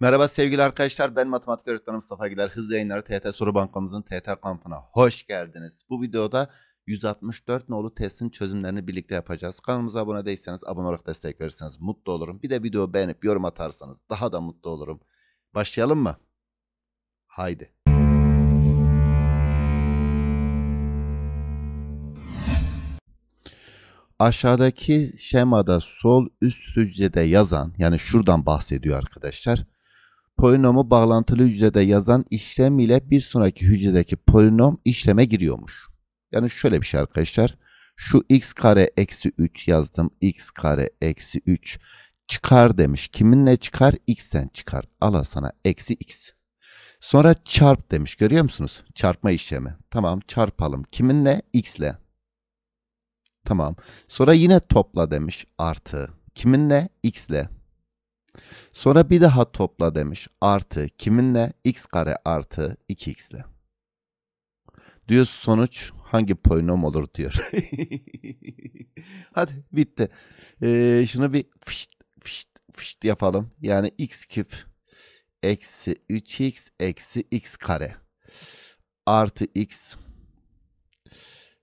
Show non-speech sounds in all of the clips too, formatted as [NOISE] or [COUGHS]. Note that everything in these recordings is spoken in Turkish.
Merhaba sevgili arkadaşlar ben matematik Öğretmenim Mustafa Güler. Hız yayınları TET soru bankamızın TET kampına hoş geldiniz. Bu videoda 164 nolu testin çözümlerini birlikte yapacağız. Kanalımıza abone değilseniz abone olarak destek verirseniz mutlu olurum. Bir de video beğenip yorum atarsanız daha da mutlu olurum. Başlayalım mı? Haydi. Aşağıdaki şemada sol üst hücrede yazan yani şuradan bahsediyor arkadaşlar polinomu bağlantılı hücrede yazan işlem ile bir sonraki hücredeki polinom işleme giriyormuş. Yani şöyle bir şey arkadaşlar. Şu x kare eksi 3 yazdım. x kare eksi 3 çıkar demiş. Kiminle çıkar? x'ten çıkar. Ala sana eksi x. Sonra çarp demiş. Görüyor musunuz? Çarpma işlemi. Tamam çarpalım. Kiminle? x'le. Tamam. Sonra yine topla demiş. Artı. Kiminle? x'le. Sonra bir daha topla demiş. Artı kiminle? x kare artı 2x ile. Diyor sonuç hangi polinom olur diyor. [LAUGHS] Hadi bitti. Ee, şunu bir fışt fışt fışt yapalım. Yani x küp eksi 3x eksi x kare artı x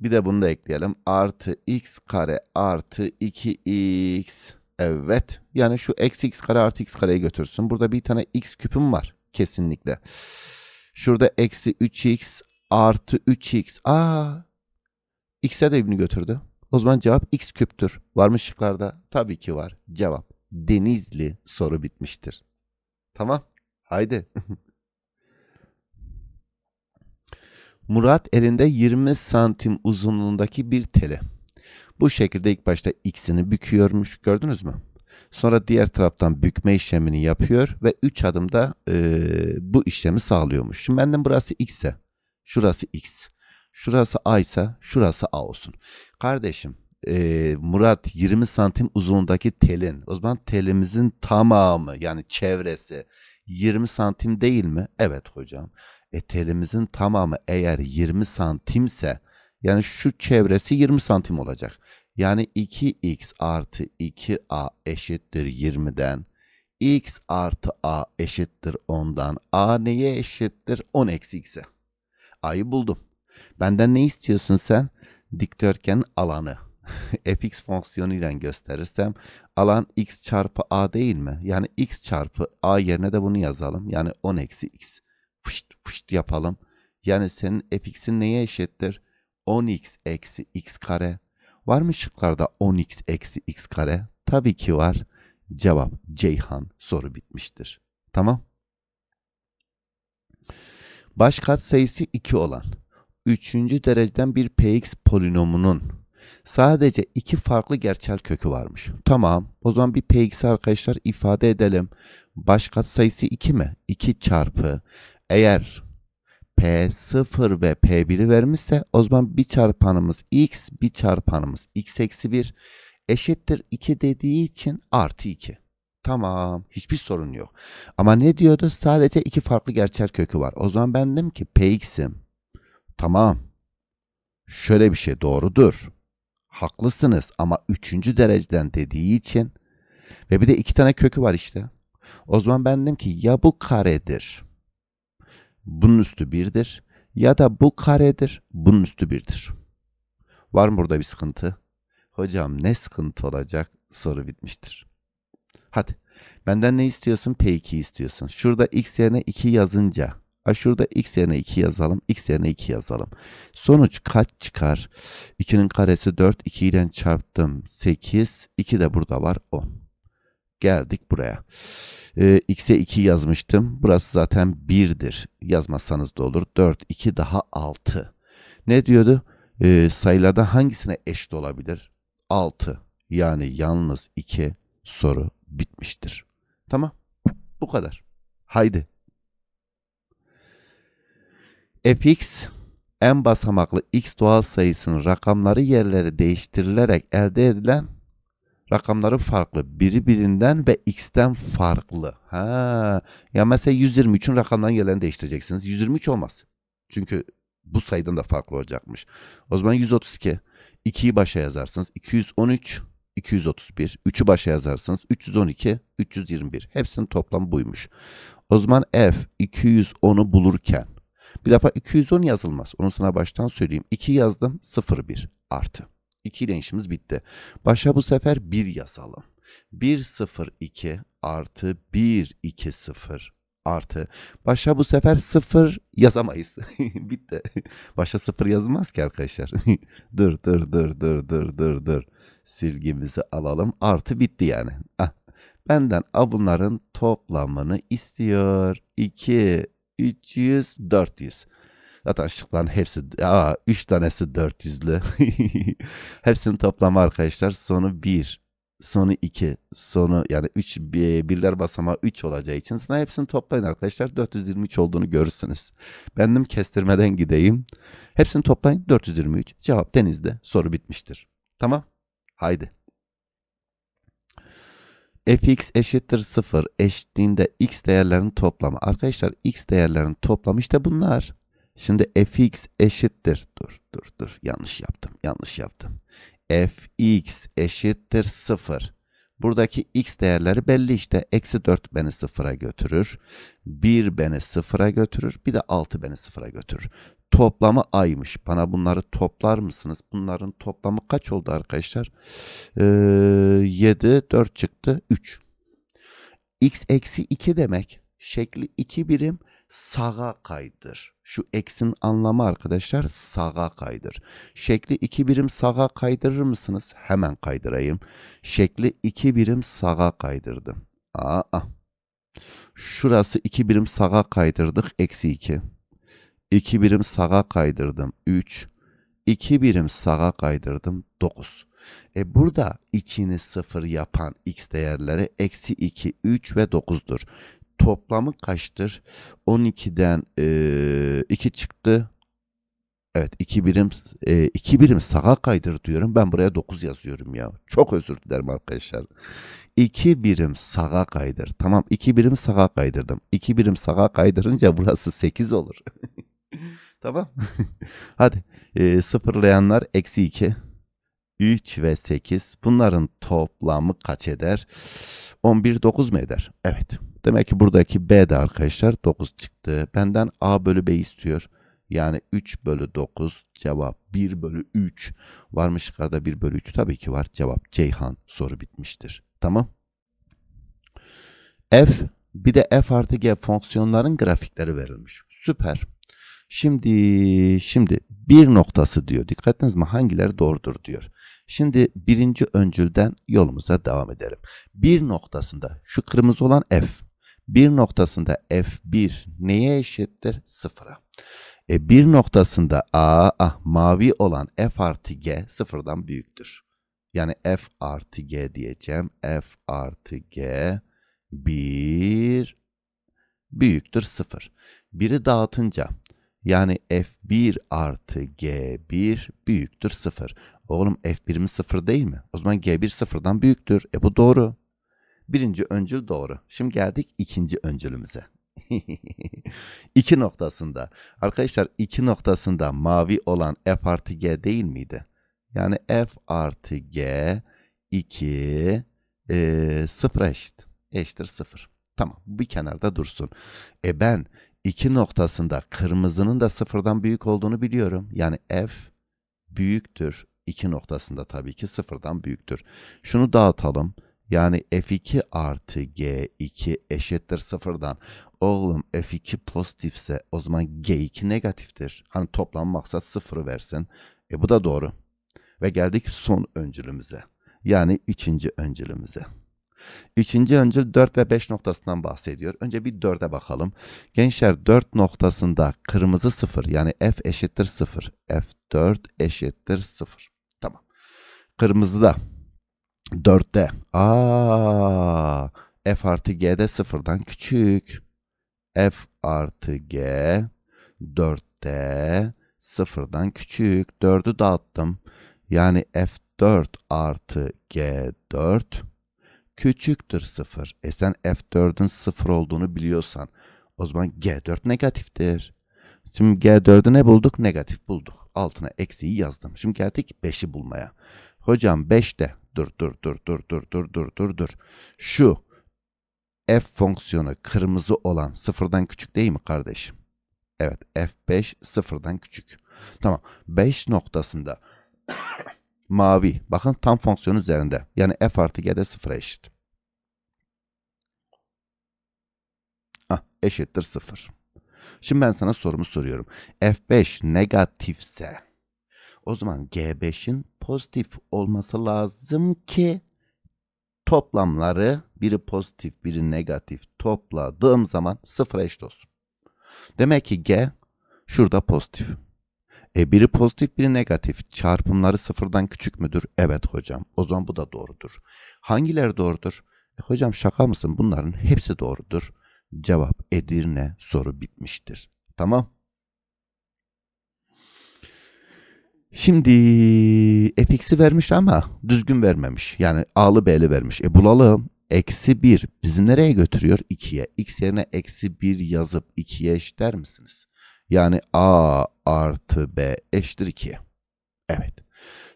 bir de bunu da ekleyelim. Artı x kare artı 2x Evet. Yani şu eksi x kare artı x kareye götürsün. Burada bir tane x küpüm var. Kesinlikle. Şurada eksi 3x artı 3x. Aa. X'e de birini götürdü. O zaman cevap x küptür. Var mı şıklarda? Tabii ki var. Cevap Denizli soru bitmiştir. Tamam. Haydi. [LAUGHS] Murat elinde 20 santim uzunluğundaki bir teli. Bu şekilde ilk başta x'ini büküyormuş gördünüz mü? Sonra diğer taraftan bükme işlemini yapıyor ve 3 adımda e, bu işlemi sağlıyormuş. Şimdi benden burası x ise şurası x. Şurası a ise şurası a olsun. Kardeşim e, Murat 20 santim uzunluğundaki telin o zaman telimizin tamamı yani çevresi 20 santim değil mi? Evet hocam. E telimizin tamamı eğer 20 santimse yani şu çevresi 20 santim olacak. Yani 2x artı 2a eşittir 20'den. x artı a eşittir 10'dan. a neye eşittir? 10 eksi x'e. a'yı buldum. Benden ne istiyorsun sen? Dikdörtgenin alanı. [LAUGHS] fx fonksiyonuyla gösterirsem alan x çarpı a değil mi? Yani x çarpı a yerine de bunu yazalım. Yani 10 eksi x. Fışt fışt yapalım. Yani senin fx'in neye eşittir? 10x eksi x kare. Var mı şıklarda 10x eksi x kare? Tabii ki var. Cevap Ceyhan soru bitmiştir. Tamam. Baş sayısı 2 olan 3. dereceden bir px polinomunun Sadece iki farklı gerçel kökü varmış. Tamam. O zaman bir px arkadaşlar ifade edelim. Baş sayısı 2 mi? 2 çarpı. Eğer P0 ve P1'i vermişse o zaman bir çarpanımız x bir çarpanımız x eksi 1 eşittir 2 dediği için artı 2. Tamam hiçbir sorun yok. Ama ne diyordu? Sadece iki farklı gerçek kökü var. O zaman ben dedim ki px'im. Tamam. Şöyle bir şey doğrudur. Haklısınız ama üçüncü dereceden dediği için ve bir de iki tane kökü var işte. O zaman ben dedim ki ya bu karedir bunun üstü 1'dir. Ya da bu karedir, bunun üstü 1'dir. Var mı burada bir sıkıntı? Hocam ne sıkıntı olacak? Soru bitmiştir. Hadi benden ne istiyorsun? P2 istiyorsun. Şurada x yerine 2 yazınca A şurada x yerine 2 yazalım. X yerine 2 yazalım. Sonuç kaç çıkar? 2'nin karesi 4. 2 ile çarptım 8. 2 de burada var 10 geldik buraya. Ee, X'e 2 yazmıştım. Burası zaten 1'dir. Yazmazsanız da olur. 4, 2 daha 6. Ne diyordu? Ee, sayılarda hangisine eşit olabilir? 6. Yani yalnız 2 soru bitmiştir. Tamam. Bu kadar. Haydi. fx en basamaklı x doğal sayısının rakamları yerleri değiştirilerek elde edilen rakamları farklı. Biri birinden ve x'ten farklı. Ha. Ya mesela 123'ün rakamdan geleni değiştireceksiniz. 123 olmaz. Çünkü bu sayıdan da farklı olacakmış. O zaman 132. 2'yi başa yazarsınız. 213, 231. 3'ü başa yazarsınız. 312, 321. Hepsinin toplamı buymuş. O zaman f 210'u bulurken bir defa 210 yazılmaz. Onu sana baştan söyleyeyim. 2 yazdım 01 artı. 2 işimiz bitti. Başa bu sefer 1 yazalım. 102 artı 120 artı. Başa bu sefer 0 yazamayız. [LAUGHS] bitti. Başa 0 yazılmaz ki arkadaşlar. [LAUGHS] dur dur dur dur dur dur dur. Silgimizi alalım. Artı bitti yani. Ah. Benden a bunların toplamını istiyor. 2, 300, 400. Zaten şıkların hepsi aa 3 tanesi 400'lü. [LAUGHS] Hepsinin toplama arkadaşlar sonu 1 sonu 2 sonu yani 3 e, birler basamağı 3 olacağı için sana hepsini toplayın arkadaşlar 423 olduğunu görürsünüz. Bendim kestirmeden gideyim. Hepsini toplayın 423 cevap denizde soru bitmiştir. Tamam haydi. fx eşittir 0 eşitliğinde x değerlerin toplama Arkadaşlar x değerlerin toplam işte bunlar. Şimdi fx eşittir. Dur dur dur yanlış yaptım yanlış yaptım. fx eşittir 0. Buradaki x değerleri belli işte. Eksi 4 beni sıfıra götürür. 1 beni sıfıra götürür. Bir de 6 beni sıfıra götürür. Toplamı aymış. Bana bunları toplar mısınız? Bunların toplamı kaç oldu arkadaşlar? Ee, 7, 4 çıktı. 3. x eksi 2 demek. Şekli 2 birim sağa kaydır. Şu eksin anlamı arkadaşlar sağa kaydır. Şekli iki birim sağa kaydırır mısınız? Hemen kaydırayım. Şekli iki birim sağa kaydırdım. Aa. Şurası iki birim sağa kaydırdık. Eksi iki. İki birim sağa kaydırdım. Üç. İki birim sağa kaydırdım. Dokuz. E burada içini sıfır yapan x değerleri eksi 2, 3 ve 9'dur toplamı kaçtır? 12'den e, 2 çıktı. Evet 2 birim e, 2 birim sağa kaydır diyorum. Ben buraya 9 yazıyorum ya. Çok özür dilerim arkadaşlar. 2 birim sağa kaydır. Tamam 2 birim sağa kaydırdım. 2 birim sağa kaydırınca burası 8 olur. [LAUGHS] tamam. [LAUGHS] Hadi e, sıfırlayanlar eksi 2. 3 ve 8 bunların toplamı kaç eder? 11 9 mu eder? Evet. Demek ki buradaki B de arkadaşlar 9 çıktı. Benden A bölü B istiyor. Yani 3 bölü 9 cevap 1 bölü 3 varmış yukarıda 1 bölü 3 tabii ki var cevap Ceyhan soru bitmiştir. Tamam. F bir de f artı g fonksiyonların grafikleri verilmiş. Süper. Şimdi şimdi bir noktası diyor. Dikkat ettiniz mi? Hangileri doğrudur diyor. Şimdi birinci öncülden yolumuza devam edelim. Bir noktasında şu kırmızı olan f bir noktasında f1 neye eşittir? Sıfıra. E, bir noktasında a, ah, mavi olan f artı g sıfırdan büyüktür. Yani f artı g diyeceğim. f artı g 1 büyüktür 0. Biri dağıtınca yani f1 artı g1 büyüktür 0. Oğlum f1'imiz 0 değil mi? O zaman g1 sıfırdan büyüktür. E bu doğru. Birinci öncül doğru. Şimdi geldik ikinci öncülümüze. [LAUGHS] İki noktasında. Arkadaşlar iki noktasında mavi olan f artı g değil miydi? Yani f artı g 2 e, sıfıra eşit. Eşittir sıfır. Tamam bir kenarda dursun. E ben iki noktasında kırmızının da sıfırdan büyük olduğunu biliyorum. Yani f büyüktür. iki noktasında tabii ki sıfırdan büyüktür. Şunu dağıtalım. Yani f2 artı g2 eşittir sıfırdan. Oğlum f2 pozitifse o zaman g2 negatiftir. Hani toplam maksat sıfırı versin. E bu da doğru. Ve geldik son öncülümüze. Yani üçüncü öncülümüze. Üçüncü öncül 4 ve 5 noktasından bahsediyor. Önce bir 4'e bakalım. Gençler 4 noktasında kırmızı 0 yani f eşittir 0. f4 eşittir 0. Tamam. Kırmızıda 4'te. Aa, f artı g de sıfırdan küçük. f artı g 4'te sıfırdan küçük. 4'ü dağıttım. Yani f4 artı g4 küçüktür sıfır. E sen f4'ün sıfır olduğunu biliyorsan o zaman g4 negatiftir. Şimdi g4'ü ne bulduk? Negatif bulduk. Altına eksiği yazdım. Şimdi geldik 5'i bulmaya. Hocam 5'te dur dur dur dur dur dur dur dur dur. Şu f fonksiyonu kırmızı olan sıfırdan küçük değil mi kardeşim? Evet f5 sıfırdan küçük. Tamam 5 noktasında [COUGHS] mavi bakın tam fonksiyon üzerinde yani f artı g de sıfıra eşit. Ah, eşittir sıfır. Şimdi ben sana sorumu soruyorum. f5 negatifse o zaman g5'in pozitif olması lazım ki toplamları biri pozitif biri negatif topladığım zaman sıfır eşit olsun. Demek ki G şurada pozitif. E biri pozitif biri negatif. Çarpımları sıfırdan küçük müdür? Evet hocam. O zaman bu da doğrudur. Hangileri doğrudur? E hocam şaka mısın? Bunların hepsi doğrudur. Cevap Edirne soru bitmiştir. Tamam. Şimdi fx'i vermiş ama düzgün vermemiş. Yani a'lı b'li vermiş. E bulalım. Eksi 1 bizi nereye götürüyor? 2'ye. x yerine eksi 1 yazıp 2'ye eşitler misiniz? Yani a artı b eşittir 2'ye. Evet.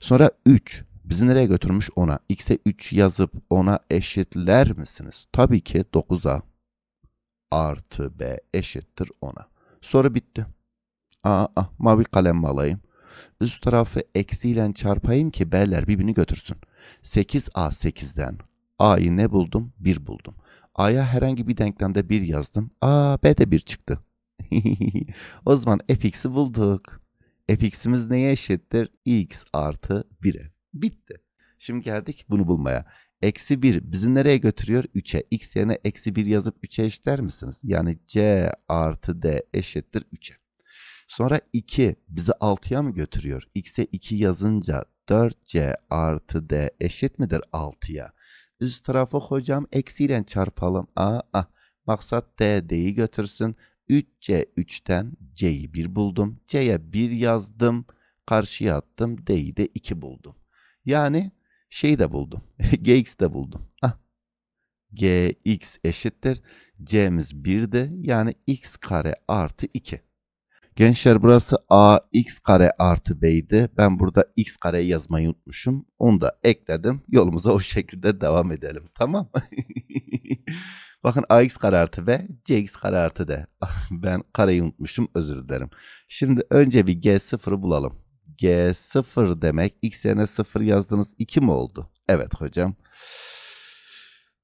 Sonra 3 bizi nereye götürmüş? 10'a. x'e 3 yazıp 10'a eşitler misiniz? Tabii ki 9 artı b eşittir 10'a. Soru bitti. Aa, aa mavi kalem alayım. Üst tarafı eksiyle çarpayım ki b'ler birbirini götürsün. 8a 8'den a'yı ne buldum? 1 buldum. a'ya herhangi bir denklemde 1 yazdım. a b de 1 çıktı. [LAUGHS] o zaman fx'i bulduk. fx'imiz neye eşittir? x artı 1'e. Bitti. Şimdi geldik bunu bulmaya. Eksi 1 bizi nereye götürüyor? 3'e. X yerine eksi 1 yazıp 3'e eşitler misiniz? Yani C artı D eşittir 3'e. Sonra 2 bizi 6'ya mı götürüyor? X'e 2 yazınca 4C artı D eşit midir 6'ya? Üst tarafı hocam eksiyle çarpalım. Aa, ah. Maksat D, D'yi götürsün. 3C 3'ten C'yi 1 buldum. C'ye 1 yazdım. Karşıya attım. D'yi de 2 buldum. Yani şey de buldum. [LAUGHS] GX de buldum. Ah. GX eşittir. C'miz 1'di. Yani X kare artı 2. Gençler burası ax kare artı b'ydi. Ben burada x kareyi yazmayı unutmuşum. Onu da ekledim. Yolumuza o şekilde devam edelim. Tamam [LAUGHS] Bakın ax kare artı b, cx kare artı d. [LAUGHS] ben kareyi unutmuşum özür dilerim. Şimdi önce bir g0 bulalım. g0 demek x yerine 0 yazdınız 2 mi oldu? Evet hocam.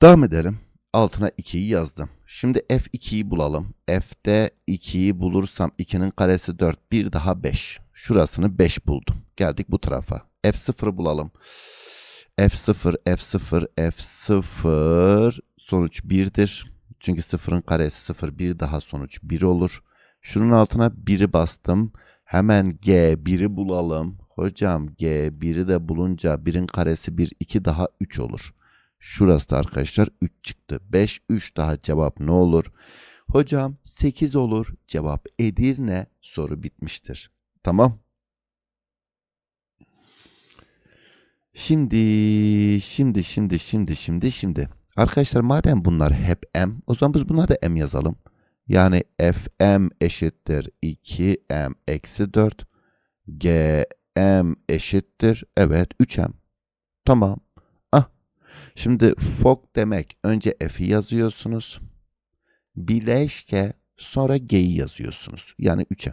Devam edelim altına 2'yi yazdım. Şimdi f2'yi bulalım. f'de 2'yi bulursam 2'nin karesi 4, bir daha 5. Şurasını 5 buldum. Geldik bu tarafa. f0'ı bulalım. f0, f0, f0 sonuç 1'dir. Çünkü 0'ın karesi 0, bir daha sonuç 1 olur. Şunun altına 1'i bastım. Hemen g1'i bulalım. Hocam g1'i de bulunca 1'in karesi 1, 2 daha 3 olur. Şurası da arkadaşlar 3 çıktı. 5, 3 daha cevap ne olur? Hocam 8 olur. Cevap Edirne soru bitmiştir. Tamam. Şimdi, şimdi, şimdi, şimdi, şimdi, şimdi. Arkadaşlar madem bunlar hep m, o zaman biz bunlara da m yazalım. Yani fm eşittir 2m eksi 4. gm eşittir, evet 3m. Tamam. Şimdi fog demek önce f'i yazıyorsunuz. Bileşke sonra g'yi yazıyorsunuz. Yani 3'e.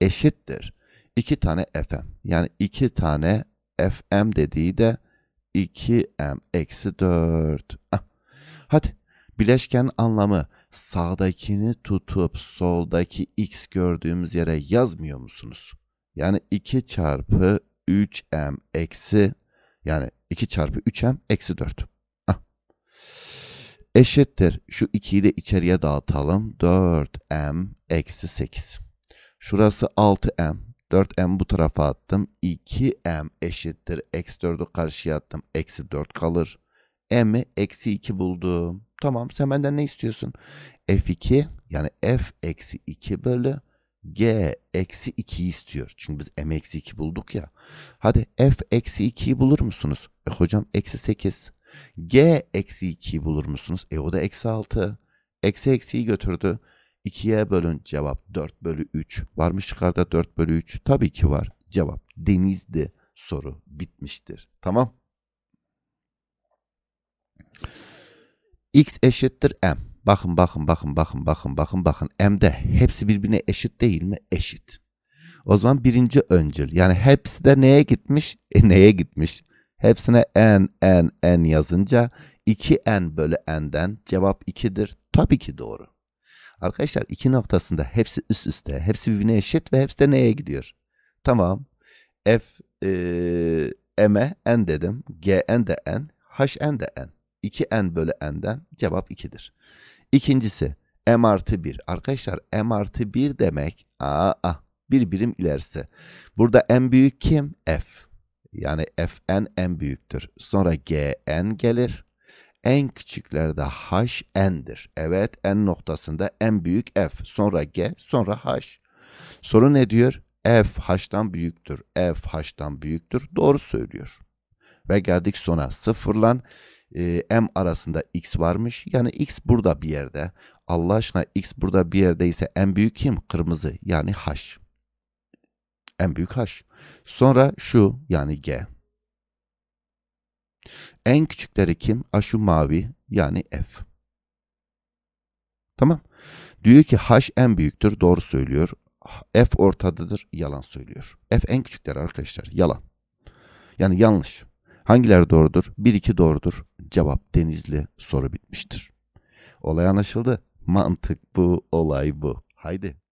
Eşittir. 2 tane fm. Yani 2 tane fm dediği de 2m eksi 4. Ah. Hadi bileşken anlamı sağdakini tutup soldaki x gördüğümüz yere yazmıyor musunuz? Yani 2 çarpı 3m eksi yani 2 çarpı 3m eksi 4. Hah. Eşittir. Şu 2'yi de içeriye dağıtalım. 4m eksi 8. Şurası 6m. 4m bu tarafa attım. 2m eşittir. Eksi 4'ü karşıya attım. Eksi 4 kalır. m'i eksi 2 buldum. Tamam sen benden ne istiyorsun? f2 yani f eksi 2 bölü g eksi 2 istiyor. Çünkü biz m eksi 2 bulduk ya. Hadi f eksi 2'yi bulur musunuz? E hocam eksi 8. g eksi 2'yi bulur musunuz? E o da eksi 6. Eksi eksiyi götürdü. 2'ye bölün cevap 4 bölü 3. Varmış mı şıklarda 4 bölü 3? Tabii ki var. Cevap denizdi. Soru bitmiştir. Tamam. x eşittir m. Bakın bakın bakın bakın bakın bakın bakın. Hem de hepsi birbirine eşit değil mi? Eşit. O zaman birinci öncül. Yani hepsi de neye gitmiş? E neye gitmiş? Hepsine n n n yazınca 2 n bölü n'den cevap 2'dir. Tabii ki doğru. Arkadaşlar iki noktasında hepsi üst üste. Hepsi birbirine eşit ve hepsi de neye gidiyor? Tamam. F e, M'e n dedim. G n de n. H n de n. 2 n bölü n'den cevap 2'dir. İkincisi m artı 1. Arkadaşlar m artı 1 demek aa, ah, bir birim ilerisi. Burada en büyük kim? F. Yani Fn en büyüktür. Sonra Gn gelir. En küçüklerde h n'dir. Evet n noktasında en büyük f. Sonra g sonra h. Soru ne diyor? F h'dan büyüktür. F h'dan büyüktür. Doğru söylüyor. Ve geldik sona. Sıfırlan e, M arasında X varmış. Yani X burada bir yerde. Allah aşkına X burada bir yerdeyse en büyük kim? Kırmızı yani H. En büyük H. Sonra şu yani G. En küçükleri kim? A şu mavi yani F. Tamam. Diyor ki H en büyüktür. Doğru söylüyor. F ortadadır. Yalan söylüyor. F en küçükleri arkadaşlar. Yalan. Yani yanlış. Hangileri doğrudur? 1-2 doğrudur. Cevap Denizli soru bitmiştir. Olay anlaşıldı. Mantık bu, olay bu. Haydi.